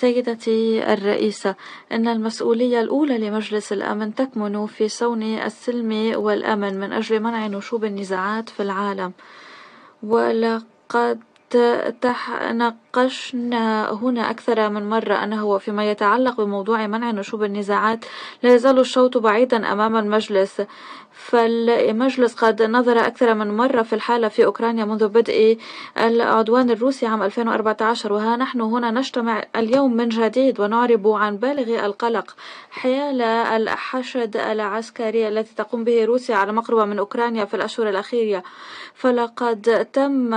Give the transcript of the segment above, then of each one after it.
سيدتي الرئيسة إن المسؤولية الأولى لمجلس الأمن تكمن في صون السلم والأمن من أجل منع نشوب النزاعات في العالم ولقد تناقشنا هنا أكثر من مرة أنه فيما يتعلق بموضوع منع نشوب النزاعات لا يزال الشوط بعيدا أمام المجلس فالمجلس قد نظر أكثر من مرة في الحالة في أوكرانيا منذ بدء العدوان الروسي عام 2014 وها نحن هنا نجتمع اليوم من جديد ونعرب عن بالغ القلق حيال الحشد العسكري الذي تقوم به روسيا على مقربة من أوكرانيا في الأشهر الأخيرة فلقد تم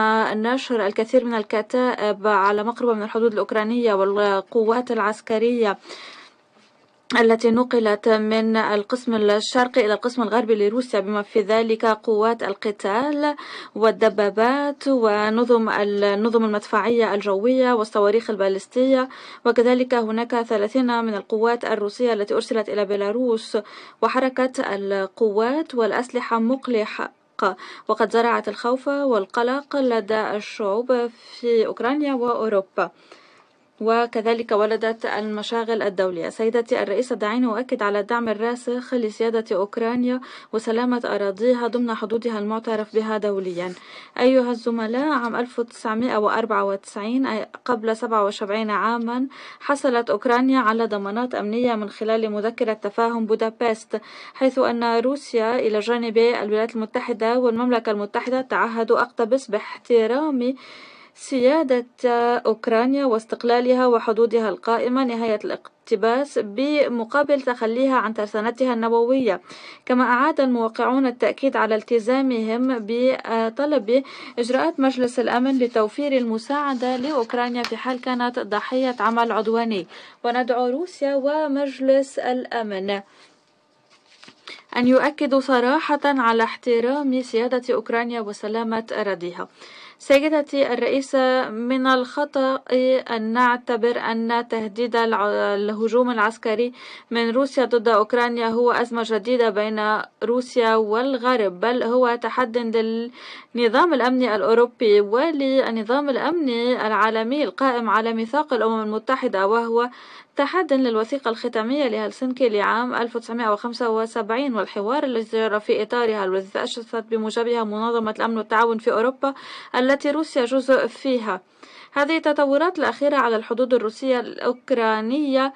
نشر الكثير من الكتائب على مقربة من الحدود الأوكرانية والقوات العسكرية التي نقلت من القسم الشرقي إلى القسم الغربي لروسيا بما في ذلك قوات القتال والدبابات ونظم النظم المدفعية الجوية والصواريخ البالستية وكذلك هناك ثلاثين من القوات الروسية التي أرسلت إلى بيلاروس وحركة القوات والأسلحة مقلحة وقد زرعت الخوف والقلق لدى الشعوب في أوكرانيا وأوروبا وكذلك ولدت المشاغل الدولية سيدتي الرئيسة دعيني أؤكد على الدعم الراسخ لسيادة أوكرانيا وسلامة أراضيها ضمن حدودها المعترف بها دوليا أيها الزملاء عام 1994 قبل 77 عاما حصلت أوكرانيا على ضمانات أمنية من خلال مذكرة تفاهم بودابست حيث أن روسيا إلى جانب الولايات المتحدة والمملكة المتحدة تعهدوا أقتبس باحترام سيادة أوكرانيا واستقلالها وحدودها القائمة نهاية الاقتباس بمقابل تخليها عن ترسانتها النووية كما أعاد الموقعون التأكيد على التزامهم بطلب إجراءات مجلس الأمن لتوفير المساعدة لأوكرانيا في حال كانت ضحية عمل عدواني وندعو روسيا ومجلس الأمن أن يؤكدوا صراحة على احترام سيادة أوكرانيا وسلامة أراضيها سيدتي الرئيسة من الخطأ أن نعتبر أن تهديد الهجوم العسكري من روسيا ضد أوكرانيا هو أزمة جديدة بين روسيا والغرب بل هو تحد للنظام الأمني الأوروبي وللنظام الأمني العالمي القائم على ميثاق الأمم المتحدة وهو تحد للوثيقة الختامية لهلسنكي لعام 1975 والحوار الذي جرى في إطارها والذي تأسست بموجبها منظمة الأمن والتعاون في أوروبا التي روسيا جزء فيها هذه التطورات الأخيرة على الحدود الروسية الأوكرانية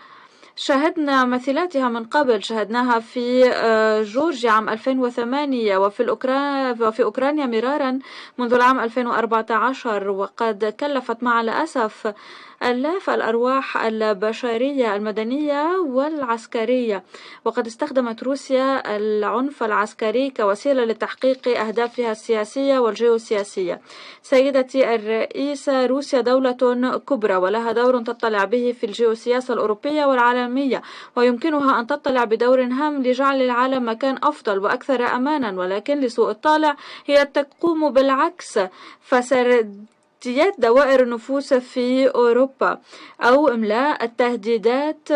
شاهدنا مثيلاتها من قبل شاهدناها في آه، جورجيا عام 2008 وفي الأوكران وفي أوكرانيا مرارا منذ العام 2014 وقد كلفت مع الأسف آلاف الأرواح البشرية المدنية والعسكرية وقد استخدمت روسيا العنف العسكري كوسيلة لتحقيق أهدافها السياسية والجيوسياسية سيدتي الرئيسة روسيا دولة كبرى ولها دور تطلع به في الجيوسياسة الأوروبية والعالم الإسلامية ويمكنها أن تطلع بدور هام لجعل العالم مكان أفضل وأكثر أمانا ولكن لسوء الطالع هي تقوم بالعكس فسرد دوائر النفوس في أوروبا أو إملاء التهديدات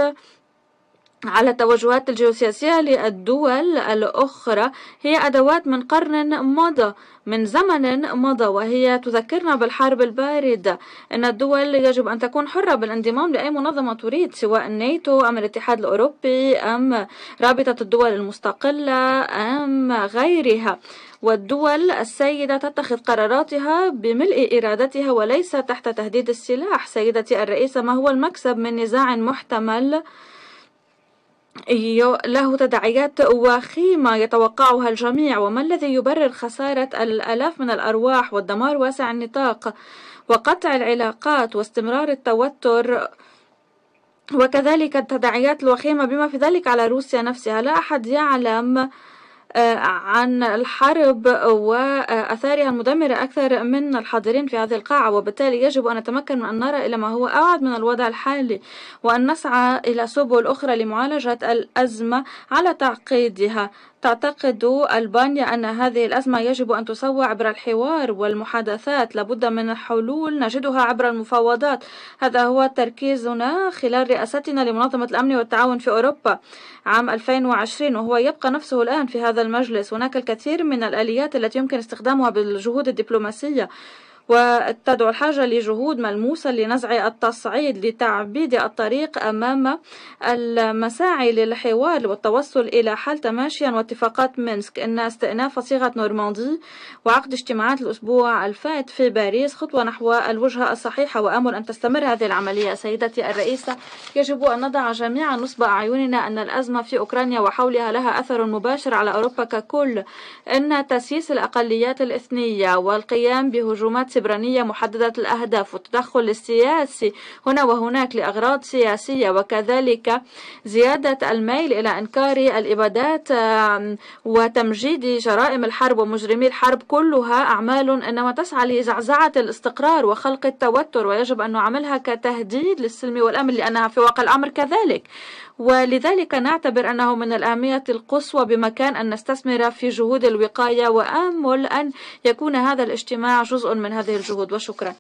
على التوجهات الجيوسياسية للدول الأخرى هي أدوات من قرن مضى من زمن مضى وهي تذكرنا بالحرب الباردة أن الدول يجب أن تكون حرة بالانضمام لأي منظمة تريد سواء الناتو أم الاتحاد الأوروبي أم رابطة الدول المستقلة أم غيرها والدول السيدة تتخذ قراراتها بملء إرادتها وليس تحت تهديد السلاح سيدتي الرئيسة ما هو المكسب من نزاع محتمل له تداعيات وخيمة يتوقعها الجميع وما الذي يبرر خسارة الآلاف من الأرواح والدمار واسع النطاق وقطع العلاقات واستمرار التوتر وكذلك التداعيات الوخيمة بما في ذلك على روسيا نفسها لا أحد يعلم آه، عن الحرب وأثارها المدمرة أكثر من الحاضرين في هذه القاعة وبالتالي يجب أن نتمكن من أن نرى إلى ما هو أبعد من الوضع الحالي وأن نسعى إلى سبل أخرى لمعالجة الأزمة على تعقيدها تعتقد ألبانيا أن هذه الأزمة يجب أن تسوى عبر الحوار والمحادثات لابد من الحلول نجدها عبر المفاوضات هذا هو تركيزنا خلال رئاستنا لمنظمة الأمن والتعاون في أوروبا عام 2020 وهو يبقى نفسه الآن في هذا المجلس هناك الكثير من الآليات التي يمكن استخدامها بالجهود الدبلوماسية وتدعو الحاجة لجهود ملموسة لنزع التصعيد لتعبيد الطريق أمام المساعي للحوار والتوصل إلى حل تماشيا واتفاقات منسك إن استئناف صيغة نورماندي وعقد اجتماعات الأسبوع الفائت في باريس خطوة نحو الوجهة الصحيحة وآمل أن تستمر هذه العملية سيدتي الرئيسة يجب أن نضع جميعا نصب أعيننا أن الأزمة في أوكرانيا وحولها لها أثر مباشر على أوروبا ككل إن تسييس الأقليات الإثنية والقيام بهجومات السبرانية محددة الأهداف والتدخل السياسي هنا وهناك لأغراض سياسية وكذلك زيادة الميل إلى إنكار الإبادات وتمجيد جرائم الحرب ومجرمي الحرب كلها أعمال إنما تسعى لزعزعة الاستقرار وخلق التوتر ويجب أن نعاملها كتهديد للسلم والأمن لأنها في واقع الأمر كذلك ولذلك نعتبر أنه من الأهمية القصوى بمكان أن نستثمر في جهود الوقاية وآمل أن يكون هذا الاجتماع جزء من هذه بقدر الجهود وشكرا